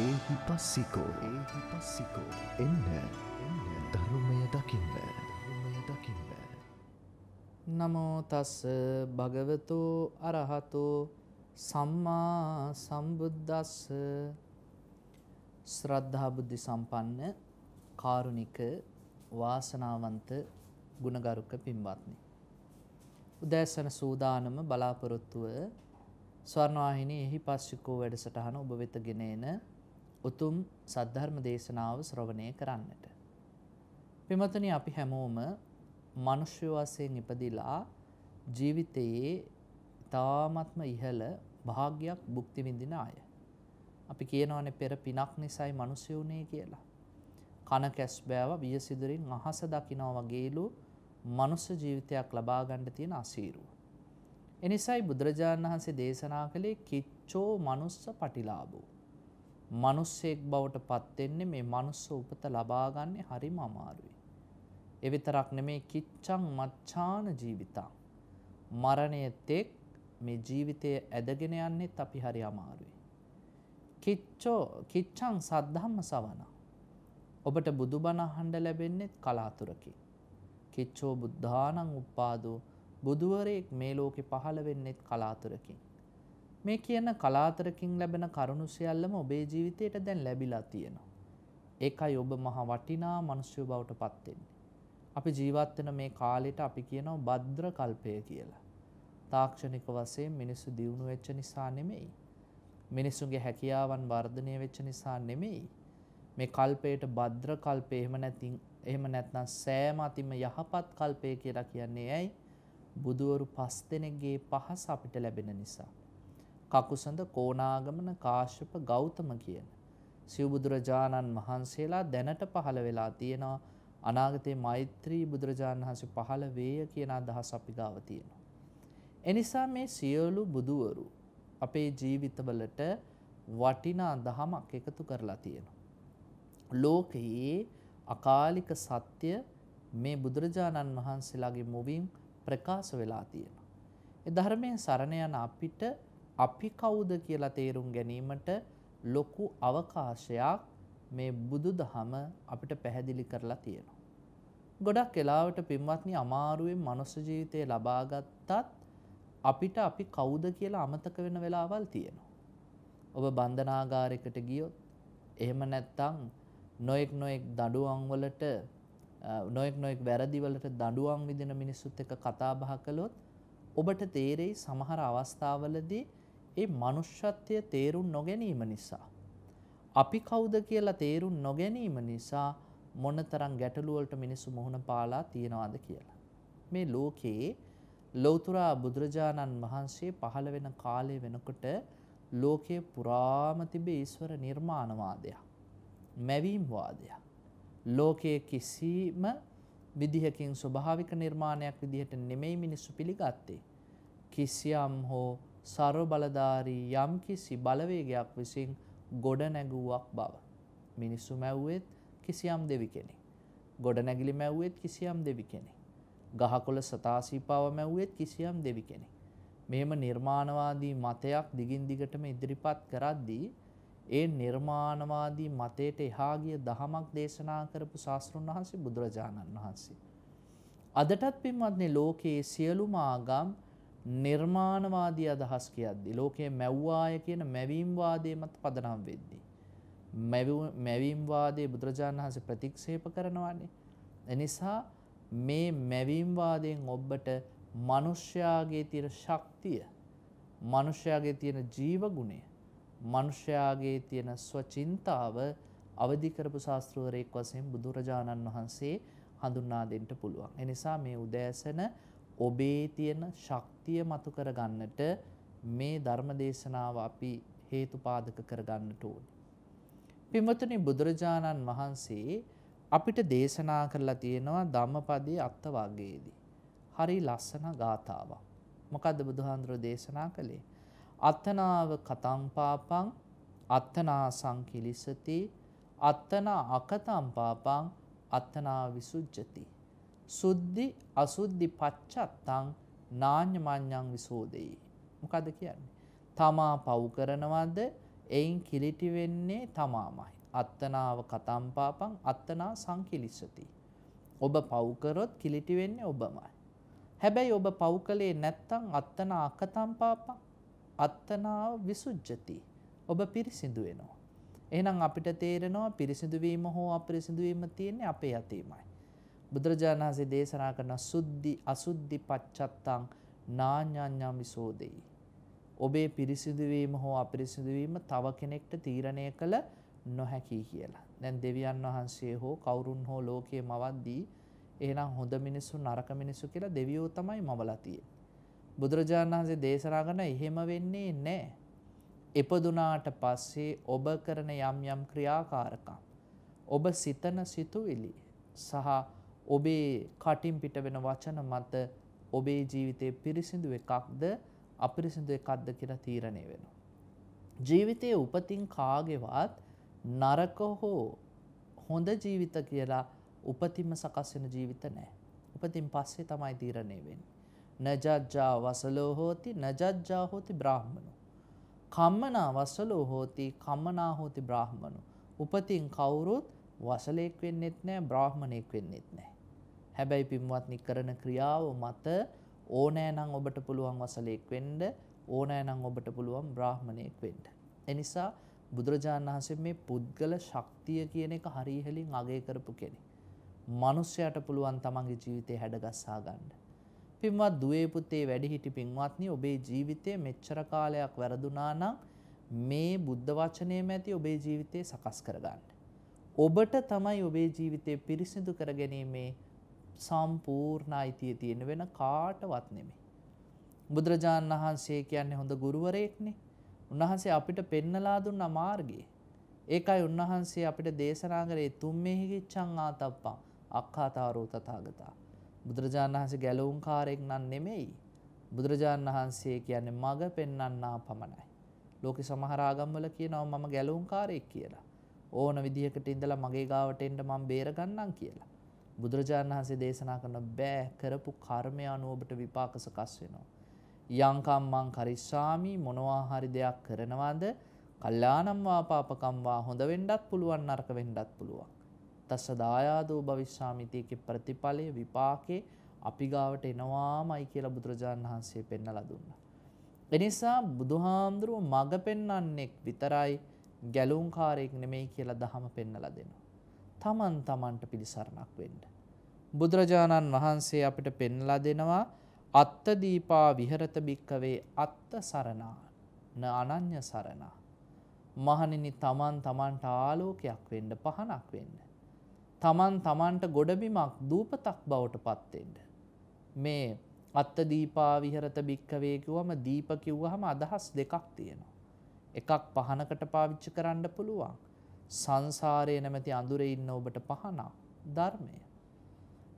ඒහි පස්සිකෝ ඒහි පස්සිකෝ එන්න එන්න ධර්මය දකින්න ධර්මය දකින්න. නමෝ තස් භගවතු අරහතු සම්මා සම්බුද්දස්ස ශ්‍රද්ධා බුද්ධි සම්පන්න කාරුණික වාසනාවන්ත ගුණගරුක පින්වත්නි. උදෑසන සූදානම බලාපොරොත්තුව ස්වර්ණවාහිනී එහි පස්සිකෝ වැඩසටහන ඔබ වෙත ගෙන එන උතුම් සද්ධර්ම දේශනාව ශ්‍රවණය කරන්නට. පිමතුනි අපි හැමෝම මනුෂ්‍ය වශයෙන් ඉපදිලා ජීවිතයේ තාමත්ම ඉහළ භාග්යක් භුක්ති විඳින අය. අපි කියනවනේ පෙර පිනක් නිසායි මිනිස්සු උනේ කියලා. කන කැස් බෑව වියසිදුරින් අහස දකිනවා වගේලු මනුෂ්‍ය ජීවිතයක් ලබා ගන්න තියෙන අසීරුව. එනිසායි බුදුරජාණන් වහන්සේ දේශනා කළේ කිච්චෝ මනුස්ස පටිලාභෝ මිනිස්සෙක් බවට පත් වෙන්නේ මේ මනුස්ස උපත ලබා ගන්න හරිම අමාරුයි. ඒ විතරක් නෙමේ කිච්ඡං මච්ඡාන ජීවිතං. මරණය තෙක් මේ ජීවිතය ඇදගෙන යන්නෙත් අපි හරි අමාරුයි. කිච්චෝ කිච්ඡං සද්ධම්ම සවන. ඔබට බුදුබණ අහන්න ලැබෙන්නේ කලාතුරකින්. කිච්චෝ බුද්ධානං උප්පාදෝ බුදුවරයෙක් මේ ලෝකෙ පහළ වෙන්නෙත් කලාතුරකින්. මේ කියන කලාතරකින් ලැබෙන කරුණු සියල්ලම ඔබේ ජීවිතයට දැන් ලැබිලා තියෙනවා. ඒකයි ඔබ මහා වටිනා මිනිස්සු බවට පත් වෙන්නේ. අපි ජීවත් වෙන මේ කාලෙට අපි කියනවා භද්‍ර කල්පය කියලා. තාක්ෂණික වශයෙන් මිනිස්සු දියුණු වෙච්ච නිසා නෙමෙයි. මිනිස්සුගේ හැකියාවන් වර්ධනය වෙච්ච නිසා නෙමෙයි. මේ කල්පයට භද්‍ර කල්පය එහෙම නැතිනම් එහෙම නැත්නම් සෑම අතිම යහපත් කල්පය කියලා කියන්නේ ඇයි? බුදවරු පස් දෙනෙක්ගේ පහස අපිට ලැබෙන නිසා. කකුසඳ කෝනාගමන කාශ්‍යප ගෞතම කියන. සිව්බුදුරජාණන් වහන්සේලා දැනට පහළ වෙලා තියෙනවා අනාගතයේ මෛත්‍රී බුදුරජාණන් වහන්සේ පහළ වේය කියන අදහස් අපි ගාව තියෙනවා. එනිසා මේ සියලු බුදුවරු අපේ ජීවිතවලට වටිනා දහමක් එකතු කරලා තියෙනවා. ලෝකයේ අකාලික සත්‍ය මේ බුදුරජාණන් වහන්සේලාගේ මුවින් ප්‍රකාශ වෙලා තියෙනවා. ඒ ධර්මයෙන් සරණ යන අපිට අපි කවුද කියලා තේරුම් ගැනීමට ලොකු අවකාශයක් මේ බුදු දහම අපිට පැහැදිලි කරලා තියෙනවා. ගොඩක් එලාවට පින්වත්නි අමාරුවෙන් මනුස්ස ජීවිතය ලබාගත්තත් අපිට අපි කවුද කියලා අමතක වෙන වෙලාවල් තියෙනවා. ඔබ බන්ධනාගාරයකට ගියොත් එහෙම නැත්තම් නොයෙක් නොයෙක් දඬුවම් වලට නොයෙක් නොයෙක් වැරදි වලට දඬුවම් විඳින මිනිස්සුත් එක්ක කතා බහ කළොත් ඔබට තේරෙයි සමහර අවස්ථාවලදී ඒ මනුෂ්‍යත්වය තේරුම් නොගැනීම නිසා. අපි කවුද කියලා තේරුම් නොගැනීම නිසා මොනතරම් ගැටලුවලට මිනිස්සු මුහුණ පාලා තියෙනවාද කියලා. මේ ලෝකයේ ලෞතුරා බුදුරජාණන් වහන්සේ පහළ වෙන කාලය වෙනකොට ලෝකයේ පුරාම තිබේ ඊශ්වර නිර්මාණවාදයක්. මැවීම්වාදයක්. ලෝකයේ කිසිම විදිහකින් ස්වභාවික නිර්මාණයක් විදිහට නෙමෙයි මිනිස්සු පිළිගත්තේ. කිසියම් හෝ සර්ව බලධාරී යම්කිසි බලවේගයක් විසින් ගොඩ නැගුවක් බව. මිනිස්සු මැව්වෙත් කිසියම් දෙවි කෙනෙ. ගොඩ නැගිලි මැව්වෙත් කිසියම් දෙවි කෙනෙ. ගහකොළ සතාසීපාව මැව්වෙත් කිසියම් දෙවි කෙනෙ. මෙම නිර්මාණවාදී මතයක් දිගින් දිගටම ඉදිරිපත් කරද්දී ඒ නිර්මාණවාදී මතයට එහාගිය දහමක් දේශනා කරපු ශාස්තෘන් වහන්සේ බුදුරජාණන් වහන්සේ. අදටත් පින්වත්නේ ලෝකයේ සියලුම ආගම් නිර්මාණවාදී අදහස් කියද්දි ලෝකයේ මැව්වාය කියන මැවීම්වාදය මත පදනම් වෙද්දී. මැවීම්වාදය බුදුරජාණන් වහන්සේ ප්‍රතික්ෂේප කරනවානේ. එනිසා මේ මැවීම්වාදයෙන් ඔබට මනුෂ්‍යයාගේ තියෙන ශක්තිය මනුෂ්‍යයාගේ තියෙන ජීවගුණය මනුෂ්‍යයාගේ තියෙන ස්වචින්තාව අවදි කරපු ශාස්ත්‍රවරයෙක් වශයෙන් බුදුරජාණන් වහන්සේ හඳුන්වා දෙන්න පුළුවන්. එනිසා මේ උදෑසන ඔබේ තියෙන ශක්තිය මතු කරගන්නට මේ ධර්ම දේශනාව අපි හේතුපාදක කරගන්නට ඕනි. පිමතුනි බුදුරජාණන් වහන්සේ අපිට දේශනා කරලා තියෙනවා ධම්මපදයේ අත්ත වගේදී. හරි ලස්සන ගාතාවක්. මොකද්ද බුදුහාඳුර දේශනා කළේ? අත්තනාව කතම් පාපං අත්තනා සංකිලිසති අත්තන අකතම් පාපං අත්තනා විසුජ්ජති සුද්ධි අසුද්ධි පච්චත්තං නාඤ්ඤමඤ්ඤං විසෝදෙයි. මොකද කියන්නේ? තමා පව් කරනවද? එයින් කිලිටි වෙන්නේ තමාමයි. අත්තනාව කතම්පාපං අත්තනා සංකිලිසති. ඔබ පව් කරොත් කිලිටි වෙන්නේ ඔබමයි. හැබැයි ඔබ පව් කළේ නැත්නම් අත්තනා අකතම්පාපං අත්තනාව විසුජ්ජති. ඔබ පිරිසිදු වෙනවා. එහෙනම් අපිට තේරෙනවා පිරිසිදු වීම හෝ අපිරිසිදු වීම තියෙන්නේ අපේ යතීමයි. බුදුරජාණන් වහන්සේ දේශනා කරන සුද්ධි අසුද්ධි පච්චත්තං නාඤ්ඤාඤ්ඤාමි සෝදෙයි. ඔබේ පිරිසිදු වීම හෝ අපිරිසිදු වීම තව කෙනෙක්ට තීරණය කළ නොහැකි කියලා. දැන් දෙවියන් වහන්සේ හෝ කවුරුන් හෝ ලෝකයේ මවද්දී එහෙනම් හොඳ මිනිස්සු නරක මිනිස්සු කියලා දෙවියෝ තමයි මවලා තියෙන්නේ. බුදුරජාණන් වහන්සේ දේශනා කරන එහෙම වෙන්නේ නැහැ. එපදුනාට පස්සේ ඔබ කරන යම් යම් ක්‍රියාකාරකම් ඔබ සිතන සිතුවිලි සහ ඔබේ කටින් පිට වෙන වචන මත ඔබේ ජීවිතයේ පිරිසිදු එකක්ද අපිරිසිදු එකක්ද කියලා තීරණය වෙනවා. ජීවිතයේ උපතින් කාගෙවත් නරක හෝ හොඳ ජීවිත කියලා උපතින්ම සකස් වෙන ජීවිත නැහැ. උපතින් පස්සේ තමයි තීරණය වෙන්නේ. නජජ්ජා වසලෝ හෝති නජජ්ජා හෝති බ්‍රාහ්මනෝ. කම්මනා වසලෝ හෝති කම්මනා හෝති බ්‍රාහ්මනෝ. උපතින් කවුරුත් වසලෙක් වෙන්නෙත් නැහැ බ්‍රාහ්මණයෙක් වෙන්නෙත් නැහැ. හැබැයි පින්වත්නි කරන ක්‍රියාව මත ඕනෑනම් ඔබට පුළුවන් වසලෙක් වෙන්න ඕනෑනම් ඔබට පුළුවන් බ්‍රාහමණයෙක් වෙන්න. එනිසා බුදුරජාණන් වහන්සේ මේ පුද්ගල ශක්තිය කියන එක හරිහෙලින් අගය කරපු කෙනෙක්. මිනිස්යාට පුළුවන් තමන්ගේ ජීවිතේ හැඩගස්සා ගන්න. පින්වත් දුවේ පුතේ වැඩිහිටි පින්වත්නි ඔබේ ජීවිතේ මෙච්චර කාලයක් වැරදුනා නම් මේ බුද්ධ වචනේම ඇති ඔබේ ජීවිතේ සකස් කරගන්න. ඔබට තමයි ඔබේ ජීවිතේ පිරිසිදු කරගැනීමේ සම්පූර්ණ අයිතිය තියෙන වෙන කාටවත් නෙමේ. බුදුරජාණන් වහන්සේ කියන්නේ හොඳ ගුරුවරයෙක්නේ. උන්වහන්සේ අපිට පෙන්නලා දුන්න මාර්ගයේ. ඒකයි උන්වහන්සේ අපිට දේශනා කරේ තුම්මේහි කිච්ඡං ආතප්පං අක්ඛාතාරෝ තථාගතා. බුදුරජාණන් වහන්සේ ගැලවුම් කාරෙක් නන් නෙමෙයි. බුදුරජාණන් වහන්සේ කියන්නේ මග පෙන්වන්නා පමණයි. ලෝකේ සමහර ආගම්වල කියනවා මම ගැලවුම් කාරෙක් කියලා. ඕන විදිහකට ඉඳලා මගේ ගාවට එන්න මම බේර ගන්නම් කියලා. බුදුරජාණන් වහන්සේ දේශනා කරන බෑ කරපු කර්මය අනුව ඔබට විපාක සකස් වෙනවා. යංකම් මං කරිස්සාමි මොනවා හරි දෙයක් කරනවද? කල්යාණම් වා පාපකම් වා හොඳ වෙන්නත් පුළුවන් නරක වෙන්නත් පුළුවන්. තස්ස දායාදෝ භවිස්සාමිතිකේ ප්‍රතිඵලයේ විපාකේ අපි ගාවට එනවාමයි කියලා බුදුරජාණන් වහන්සේ පෙන්නලා දුන්නා. එනිසා බුදුහාමුදුරුව මඟ පෙන්වන්නෙක් විතරයි ගැලුම්කාරයෙක් නෙමෙයි කියලා දහම පෙන්නලා දෙනවා. තමන් තමන්ට පිළිසරණක් වෙන්න. බුදුරජාණන් වහන්සේ අපිට පෙන්ලා දෙනවා අත්තදීපා විහරත භික්කවේ අත්ත සරණා න අනං්‍ය සරණා. මහණෙනි තමන් තමන්ට ආලෝකයක් වෙන්න පහනක් වෙන්න. තමන් තමන්ට ගොඩබිමක් දූපතක් බවට පත්තෙන්ට. මේ අත්ත දීපා විහරත භික්කවේ කිව්වම දීප කිව්වහම අදහස් දෙකක් තියෙනවා. එකක් පහනකට පාවිච්චි කරන්න පුළුවන්. සංසාරය නැමැති අඳුරේ ඉන්න ඔබට පහනක් ධර්මය.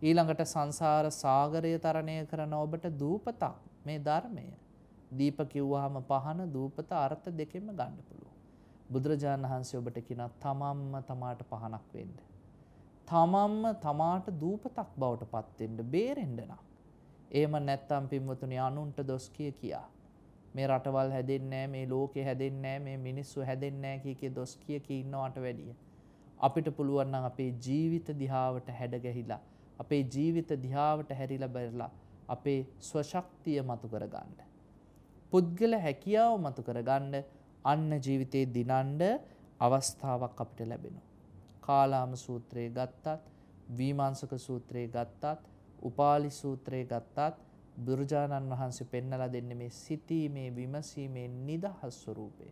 ඊළඟට සංසාර සාගරය තරණය කරන ඔබට දූපතක් මේ ධර්මය. දීප කිව්වහම පහන දූපත අර්ථ දෙකෙන්ම ගන්න පුළුවන්. බුදුරජාණන් වහන්සේ ඔබට කියන තමන්ම තමාට පහනක් වෙන්න. තමන්ම තමාට දූපතක් බවට පත් වෙන්න බේරෙන්න නම්. එහෙම නැත්නම් පින්වතුනි අනුන්ට දොස් කිය කියා මේ රටවල් හැදෙන්නේ මේ ලෝකේ හැදෙන්නේ මේ මිනිස්සු හැදෙන්නේ නැහැ කී දොස් කිය කී ඉන්නවට වැඩිය අපිට පුළුවන් නම් අපේ ජීවිත දිහාවට හැඩ ගැහිලා අපේ ජීවිත දිහාවට හැරිල බැරලා අපේ ස්වශක්තිය මතු කරගන්න. පුද්ගල හැකියාව මතු කරගන්න අන්න ජීවිතයේ දිනන්ඩ අවස්ථාවක් අපිට ලැබෙනවා. කාලාම සූත්‍රයේ ගත්තත් වීමාංසක සූත්‍රයේ ගත්තත් උපාලි සූත්‍රයේ ගත්තත් බුරුජාණන් වහන්සේ පෙන්නලා දෙන්න මේ සිතීමේ විමසීමේ නිදහස් ස්වරූපය.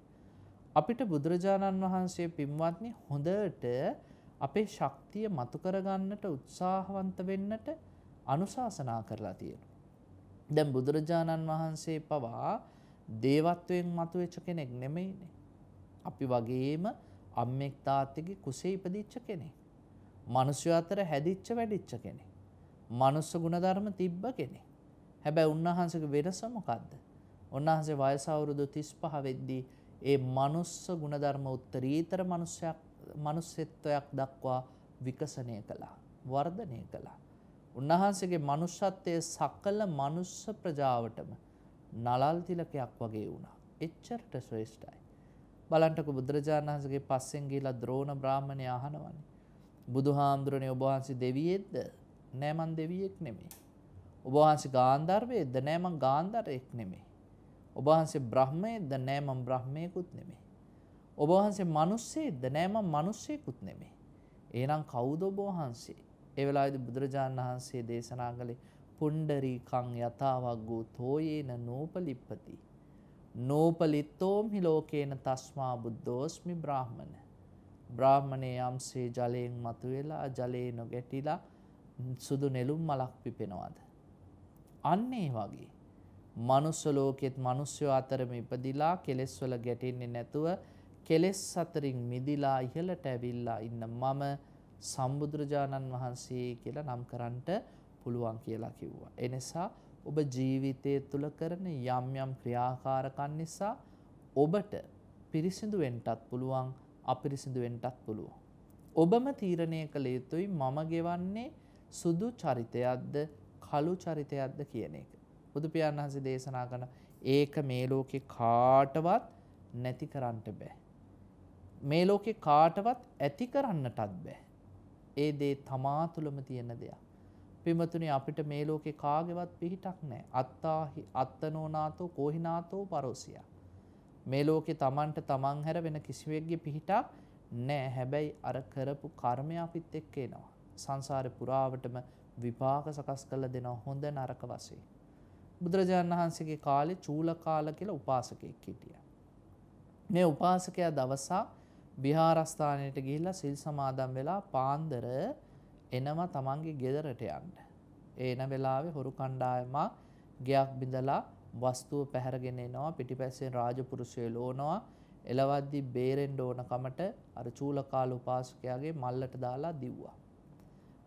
අපිට බුදුරජාණන් වහන්සේ පින්වත්නි හොඳට අපේ ශක්තිය මතු කරගන්නට උත්සාහවන්ත වෙන්නට අනුශාසනා කරලා තියෙනවා. දැන් බුදුරජාණන් වහන්සේ පවා දේවත්වයෙන් මතුවෙච්ච කෙනෙක් නෙමෙයිනේ. අපි වගේම අම්මෙක් තාත්තෙක්ගේ කුසේ ඉපදිච්ච කෙනෙක්. මිනිස්සු අතර හැදිච්ච වැඩිච්ච කෙනෙක්. මනුස්ස ගුණධර්ම තිබ්බ කෙනෙක්. හැබැයි උන්වහන්සේගේ වෙනස මොකද්ද? උන්වහන්සේ වයස අවුරුදු 35 වෙද්දී ඒ මනුස්ස ගුණධර්ම උත්තරීතර මිනිසයක් මනුස්සෙත්වයක් දක්වා විකසනය කළා. වර්ධනය කළා. උන්වහන්සේගේ මනුෂ්‍යත්වය සකල මනුස්ස ප්‍රජාවටම නලල් තිලකයක් වගේ වුණා. එච්චරට ශ්‍රේෂ්ඨයි. බලන්ටක බුදුරජාණන් වහන්සේගේ පස්සෙන් ගිහිලා ද්‍රෝණ බ්‍රාහමණය අහනවනේ. බුදුහාඳුරනේ ඔබ වහන්සේ දෙවියෙක්ද? නෑ මං දෙවියෙක් නෙමෙයි. ඔබ වහන්සේ ගාන්ධර්වයේද? නෑ මං ගාන්ධරයෙක් නෙමෙයි. ඔබ වහන්සේ බ්‍රහ්මයේද? නෑ මං බ්‍රහ්මයෙකුත් නෙමෙයි. ඔබ වහන්සේ මිනිස්සෙක්ද නෑ මම මිනිස්සෙකුත් නෙමෙයි. එහෙනම් කවුද ඔබ වහන්සේ? ඒ වෙලාවේදී බුදුරජාණන් වහන්සේ දේශනා කළේ පුණ්ඩරීකං යතාවග්ගෝ තෝයේන නෝපලිප්පති. නෝපලිත්තෝම් හි ලෝකේන තස්මා බුද්ධෝස්මි බ්‍රාහමන. බ්‍රාහමණේ යම්සේ ජලයෙන් මතුවෙලා ජලේ නොගැටිලා සුදු නෙළුම් මලක් පිපෙනවද. අන්න ඒ වගේ. මනුස්ස ලෝකෙත් මිනිස්සු අතරම ඉපදිලා කෙලෙස්වල ගැටෙන්නේ නැතුව කෙලෙස් සතරින් මිදිලා ඉහළට ඇවිල්ලා ඉන්න මම සම්බුදුරජාණන් වහන්සේ කියලා නම් කරන්නට පුළුවන් කියලා කිව්වා. එනිසා ඔබ ජීවිතය තුළ කරන යම් යම් ක්‍රියාකාරකන් නිසා ඔබට පිරිසිදු වෙන්ටත් පුළුවන් අපිරිසිදු වෙන්ටත් පුළුවන්. ඔබම තීරණය කළ යුතුයි මම ගෙවන්නේ සුදු චරිතයක්ද කළු චරිතයක්ද කියන එක. බුදුපියන් වහන්සේ දේශනා කරන ඒක මේ ලෝකෙ කාටවත් නැති කරන්නට බෑ. මේ ලෝකේ කාටවත් ඇති කරන්නටත් බෑ. ඒ දේ තමා තුළම තියෙන දෙයක්. පිමතුනි අපිට මේ ලෝකේ කාගෙවත් පිහිටක් නෑ. අත්තාහි අත්තනෝනාතෝ කෝහිනාතෝ පරෝසියා. මේ ලෝකේ තමන්ට තමන් හැර වෙන කිසිවෙක්ගේ පිහිටක් නෑ. හැබැයි අර කරපු කර්මය අපිත් එක්ක එනවා. සංසාරේ පුරාවටම විපාක සකස් කරලා දෙනවා හොඳ නරක වශයෙන්. බුදුරජාණන් වහන්සේගේ කාලේ චූලකාල කියලා උපාසකෙක් හිටියා. මේ උපාසකයා දවසා විහාරස්ථානයට ගිහිල්ලා සිල් සමාදන් වෙලා පාන්දර එනවා තමන්ගේ ගෙදරට යන්න. එන වෙලාවේ හොරු කණ්ඩායම ගයක් බිඳලා වස්තුව පැහැරගෙන එනවා පිටිපස්සෙන් රාජපුරුෂය ලෝනවා එලවද්දි බේරෙන්න ඕන කමට අර චූලකාල උපාසකයාගේ මල්ලට දාලා දිව්වා.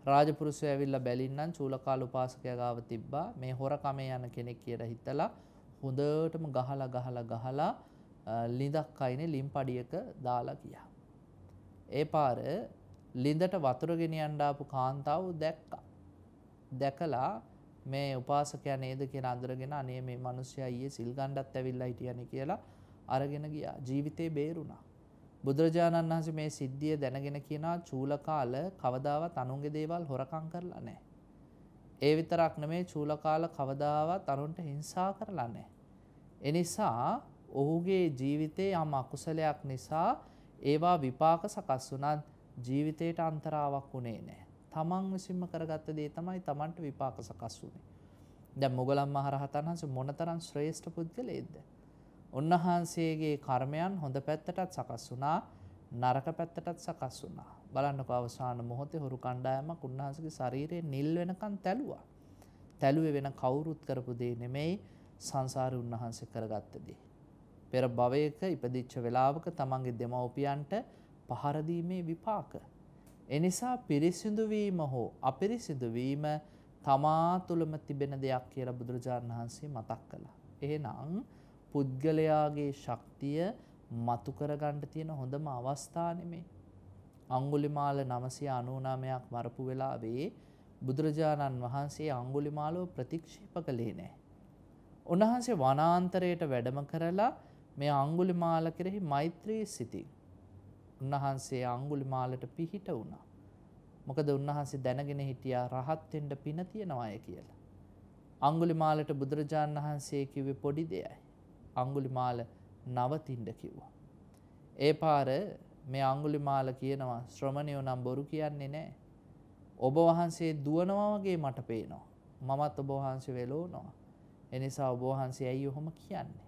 රාජපුරුෂය ඇවිල්ලා බැලින්නම් චූලකාල උපාසකයා ගාව තිබ්බා මේ හොර කමේ යන කෙනෙක් කියලා හිතලා හොඳටම ගහලා ගහලා ගහලා ලිඳක් අයිනේ ලිම් පඩියක දාලා ගියා. ඒ පාර ලිඳට වතුර ගෙනියන්න ආපු කාන්තාව දැක්කා. දැකලා මේ උපාසකයා නේද කියලා අඳුරගෙන අනේ මේ මිනිස්සයා ඊයේ සිල් ගණ්ඩත් ඇවිල්ලා හිටියනේ කියලා අරගෙන ගියා. ජීවිතේ බේරුණා. බුදුරජාණන් වහන්සේ මේ සිද්ධිය දැනගෙන කියනවා චූලකාල කවදාවත් අනුන්ගේ දේවල් හොරකම් කරලා නැහැ. ඒ විතරක් නෙමේ චූලකාල කවදාවත් අනුන්ට හිංසා කරලා නැහැ. එනිසා ඔහුගේ ජීවිතේ යම් අකුසලයක් නිසා ඒවා විපාක සකස් වුණත් ජීවිතයට අන්තරාවක් වුණේ නැහැ. තමන් විසින්ම කරගත්ත දේ තමයි තමන්ට විපාක සකස් වුනේ. දැන් මොගලන් මහරහතන් වහන්සේ මොනතරම් ශ්‍රේෂ්ඨ පුද්ගලයෙක්ද? උන්වහන්සේගේ කර්මයන් හොඳ පැත්තටත් සකස් වුණා, නරක පැත්තටත් සකස් වුණා. බලන්නකෝ අවසාන මොහොතේ හොරු කණ්ඩායමක් උන්වහන්සේගේ ශරීරය නිල් වෙනකන් තැළුවා. තැළුවේ වෙන කවුරුත් කරපු දේ නෙමෙයි සංසාරේ උන්වහන්සේ කරගත්ත දේ. පෙර භවයක ඉපදිච්ච වෙලාවක තමන්ගේ දෙමව්පියන්ට පහර දීමේ විපාක. එනිසා පිරිසිදු වීම හෝ අපිරිසිදු වීම තමා තුළම තිබෙන දෙයක් කියලා බුදුරජාණන් වහන්සේ මතක් කළා. එහෙනම් පුද්ගලයාගේ ශක්තිය මතු කරගන්න තියෙන හොඳම අවස්ථා නෙමේ. අඟුලිමාල 999ක් මරපු වෙලාවේ බුදුරජාණන් වහන්සේ අඟුලිමාලව ප්‍රතික්ෂේප කළේ නැහැ. උන්වහන්සේ වනාන්තරයට වැඩම කරලා මේ අංගුලිමාල කෙරෙහි මෛත්‍රී සිතින් උන්වහන්සේ අංගුලිමාලට පිහිට වුණා. මොකද උන්වහන්සේ දැනගෙන හිටියා රහත් වෙන්න පින තියනවාය කියලා. අංගුලිමාලට බුදුරජාණන් වහන්සේ කිව්වේ පොඩි දෙයයි. අංගුලිමාල නවතින්න කිව්වා. ඒ පාර මේ අංගුලිමාල කියනවා ශ්‍රමණයෝ නම් බොරු කියන්නේ නැහැ. ඔබ වහන්සේ දුවනවා වගේ මට පේනවා. මමත් ඔබ වහන්සේ වෙලෝනවා. එනිසා ඔබ වහන්සේ ඇයි ඔහොම කියන්නේ?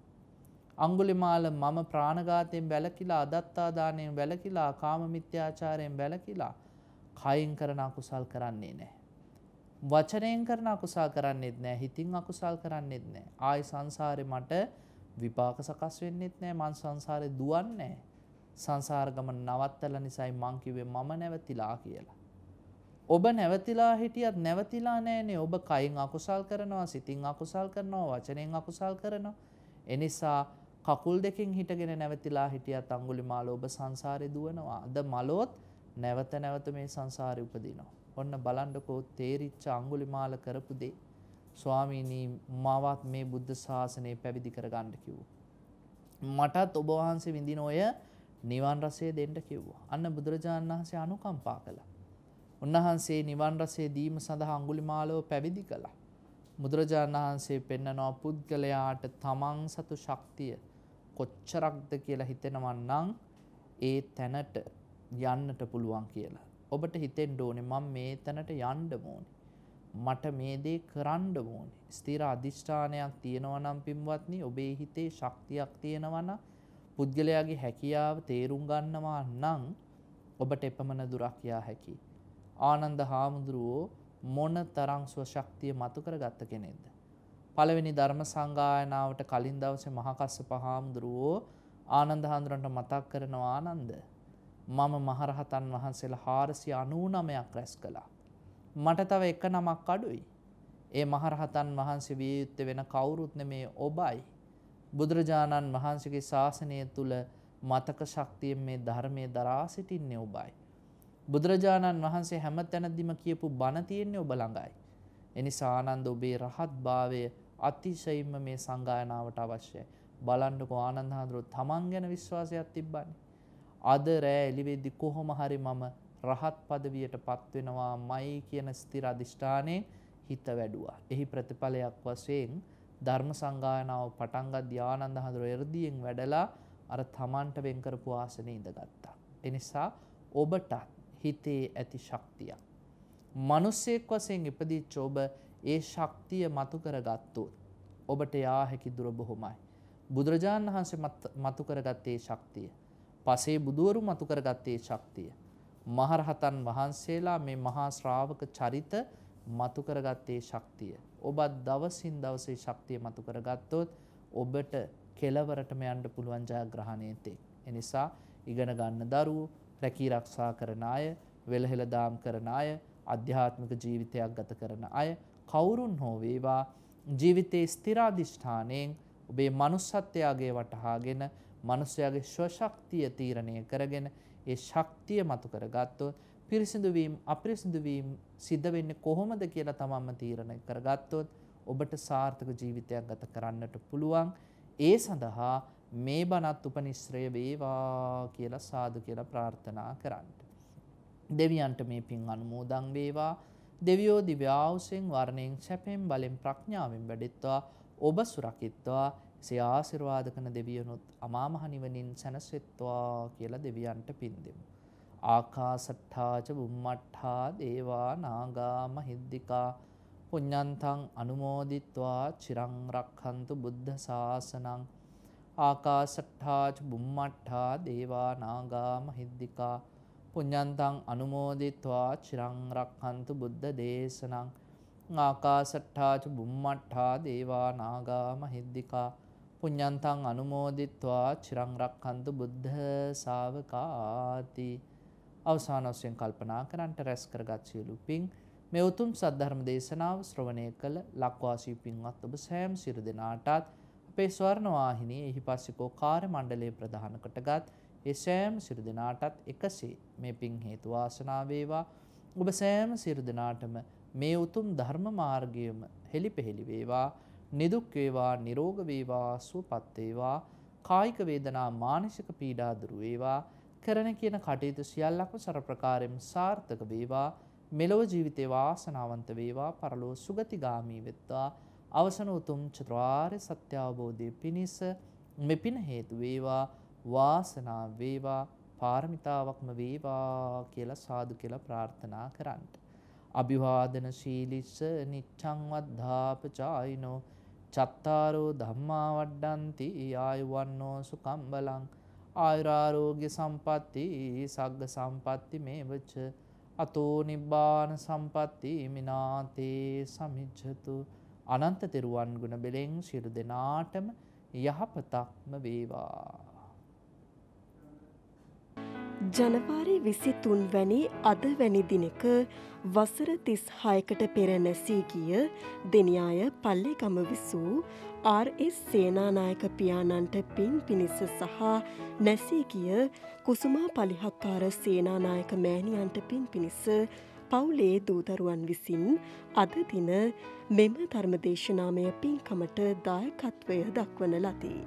අංගුලිමාල මම ප්‍රාණඝාතයෙන් වැළකිලා අදත්තාදානයෙන් වැළකිලා කාමමිත්‍යාචාරයෙන් වැළකිලා කයින් කරන අකුසල් කරන්නේ නැහැ. වචනයෙන් කරන අකුසල් කරන්නේත් නැහැ. හිතින් අකුසල් කරන්නේත් නැහැ. ආයි සංසාරේ මට විපාක සකස් වෙන්නේත් නැහැ. මං සංසාරේ දුවන්නේ සංසාර ගමන නවත්තලා නිසායි මං කිව්වේ මම නැවතිලා කියලා. ඔබ නැවතිලා හිටියත් නැවතිලා නැහැනේ. ඔබ කයින් අකුසල් කරනවා, සිතින් අකුසල් කරනවා, වචනයෙන් අකුසල් කරනවා. එනිසා කකුල් දෙකෙන් හිටගෙන නැවතිලා හිටියත් අඟුලිමාල ඔබ සංසාරේ දුවනවා. අද මලොත් නැවත නැවත මේ සංසාරේ උපදිනවා. ඔන්න බලන්නකෝ තේරිච්ච අඟුලිමාල කරපු දේ. ස්වාමීනි මාවත් මේ බුද්ධ ශාසනය පැවිදි කරගන්න කිව්වා. මටත් ඔබ වහන්සේ විඳින ඔය නිවන් රසය දෙන්න කිව්වා. අන්න බුදුරජාණන් වහන්සේ අනුකම්පා කළා. උන්වහන්සේ නිවන් රසය දීම සඳහා අඟුලිමාලව පැවිදි කළා. බුදුරජාණන් වහන්සේ පෙන්නනවා පුද්ගලයාට තමන් සතු ශක්තිය කොච්චරක්ද කියලා හිතෙනවා නම් ඒ තැනට යන්නට පුළුවන් කියලා. ඔබට හිතෙන්න ඕනේ මම මේ තැනට යන්න ඕනේ. මට මේ දේ කරන්න ඕනේ. ස්ථිර අදිෂ්ඨානයක් තියෙනවා නම් පින්වත්නි ඔබේ හිතේ ශක්තියක් තියෙනවා නම් පුද්ගලයාගේ හැකියාව තේරුම් ගන්නවා නම් ඔබට එපමණ දුරක් යා හැකියි. ආනන්ද හාමුදුරුවෝ මොන තරම් ස්වශක්තිය මතු කරගත්ත කෙනෙක්ද? පළවෙනි ධර්ම සංගායනාවට කලින් දවසේ මහකස්ස පහාමුදුරුවෝ ආනන්ද හාමුදුරන්ට මතක් කරනවා ආනන්ද මම මහරහතන් වහන්සේලා 499ක් රැස් කළා. මට තව එක නමක් අඩුයි. ඒ මහරහතන් වහන්සේ විය යුත්තේ වෙන කවුරුත් නෙමේ ඔබයි. බුදුරජාණන් වහන්සේගේ ශාසනය තුල මතක ශක්තියෙන් මේ ධර්මයේ දරා සිටින්නේ ඔබයි. බුදුරජාණන් වහන්සේ හැම තැනදීම කියපු බණ තියෙන්නේ ඔබ ළඟයි. එනිසා ආනන්ද ඔබේ රහත් භාවය අතිශයින්ම මේ සංගායනාවට අවශ්‍යයි. බලන්නකෝ ආනන්ද හඳුරෝ තමන් ගැන විශ්වාසයක් තිබ්බන්නේ. අද රෑ එළිවෙද්දි කොහොම හරි මම රහත් පදවියට පත් වෙනවා මයි කියන ස්ථිර අදිෂ්ඨානයේ හිත වැඩුවා. එහි ප්‍රතිඵලයක් වශයෙන් ධර්ම සංගායනාව පටන් ගද්දී ආනන්ද හඳුරෝ එ르දීෙන් වැඩලා අර තමන්ට වෙන් කරපු ආසනේ ඉඳගත්තා. එනිසා ඔබට හිතේ ඇති ශක්තියක්. මිනිසෙක් වශයෙන් ඉපදිච්ච ඔබ ඒ ශක්තිය මතු කරගත්තොත් ඔබට යා හැකි දුර බොහොමයි. බුදුරජාණන් වහන්සේ මතු කරගත්තේ ශක්තිය. පසේ බුදුවරු මතු කරගත්තේ ශක්තිය. මහරහතන් වහන්සේලා මේ මහා ශ්‍රාවක චරිත මතු කරගත්තේ ශක්තිය. ඔබත් දවසින් දවසේ ශක්තිය මතු කරගත්තොත් ඔබට කෙලවරටම යන්න පුළුවන් ජයග්‍රහණයතේ. එනිසා ඉගෙන ගන්න දරුවෝ රැකී රක්ෂා කරන අය, වෙලහෙළ දාම් කරන අය, අධ්‍යාත්මික ජීවිතයක් ගත කරන අය කවුරුන් හෝ වේවා ජීවිතයේ ස්ථිරාදිෂ්ඨානයෙන් ඔබේ manussත්වයාගේ වටහාගෙන මනුස්සයාගේ ස්වශක්තිය තීරණය කරගෙන ඒ ශක්තිය මතු කරගත්තොත් පිරිසිදු වීම අපිරිසිදු වීම සිද්ධ වෙන්නේ කොහොමද කියලා තමන්ම තීරණය කරගත්තොත් ඔබට සාර්ථක ජීවිතයක් ගත කරන්නට පුළුවන් ඒ සඳහා මේ බණත් උපනිශ්‍රය වේවා කියලා සාදු කියලා ප්‍රාර්ථනා කරන්න. දෙවියන්ට මේ පින් අනුමෝදන් වේවා දෙවියෝ දිව්‍යාවුසෙන් වර්ණයෙන් සැපෙන් බලෙන් ප්‍රඥාවෙන් වැඩිත්වා ඔබ සුරකිත්වා සේ ආශිර්වාද කරන දෙවියනුත් අමාමහ නිවනින් සැනසෙත්වා කියලා දෙවියන්ට පින් දෙමු. ආකාසට්ඨාච බුම්මට්ඨා දේවා නාගා මහිද්దికා පුඤ්ඤන්තං අනුමෝදිත්වා චිරං රක්ඛන්තු බුද්ධ ශාසනං ආකාසට්ඨාච බුම්මට්ඨා දේවා නාගා මහිද්దికා පුඤ්ඤන්තං අනුමෝදිත්වා චිරං රක්ඛන්තු බුද්ධ දේශනං ආකාශට්ඨා ච බුම්මට්ඨා දේවා නාග මහිද්దికා පුඤ්ඤන්තං අනුමෝදිත්වා චිරං රක්ඛන්තු බුද්ධ ශාවකාති අවසාන වශයෙන් කල්පනා කරන්ට රැස් කරගත් සියලු පිං මේ උතුම් සද්ධර්ම දේශනාව ශ්‍රවණය කළ ලක්වාසී පින්වත් ඔබ සෑම සිරු දෙනාටත් අපේ ස්වර්ණවාහිනී එහි පස්සිකෝ කාර්ය මණ්ඩලයේ ප්‍රධාන කොටගත් ඒ සෑම සිරු දෙනාටත් එකසේ මේ පින් හේතු වාසනා වේවා. ඔබ සෑම සිරු දෙනාටම මේ උතුම් ධර්ම මාර්ගයම හෙලිපෙහෙලි වේවා. නිදුක් වේවා, නිරෝග වේවා, සුවපත් වේවා. කායික වේදනා, මානසික පීඩා දුරු වේවා. කරන කියන කටයුතු සියල්ලක්ම සරප්‍රකාරයෙන් සාර්ථක වේවා. මෙලොව ජීවිතේ වාසනාවන්ත වේවා. පරලෝ සුගතිගාමී වෙත්වා. අවසන උතුම් චතුරාර්ය සත්‍ය අවබෝධයේ පිණිස මෙපින හේතු වේවා. වාසනාව වේවා පාරමිතාවක්ම වේවා කියලා සාදු කියලා ප්‍රාර්ථනා කරන්න. අභිවාදන ශීලිස්ස නිච්ඡං වද්ධාපචායිනෝ චත්තාරෝ ධම්මා වඩ්ඩಂತಿ ආයුවන්නෝ සුකම් බලං ආයුරාෝග්‍ය සම්පatti සග්ග සම්පatti මේවච අතෝ නිබ්බාන සම්පatti මිනාතේ සමිච්ඡතු අනන්ත තෙරුවන් ගුණ බෙලෙන් සියලු දෙනාටම යහපතක්ම වේවා ජනවාරි විසිතුන් වැනි අද වැනි දිනක වසර තිස් හයකට පෙර නැසී ගිය දෙනියාය පල්ලෙගම විසූ RS සේනානායක පියාණන්ට පින් පිණිස සහ නැසී ගිය කුසුමා පලිහක්කාර සේනානායක මෑණියන්ට පින් පිණිස පවුලේ දූදරුවන් විසින් අද දින මෙම ධර්මදේශනාමය පින්කමට දායකත්වය දක්වන ලදී.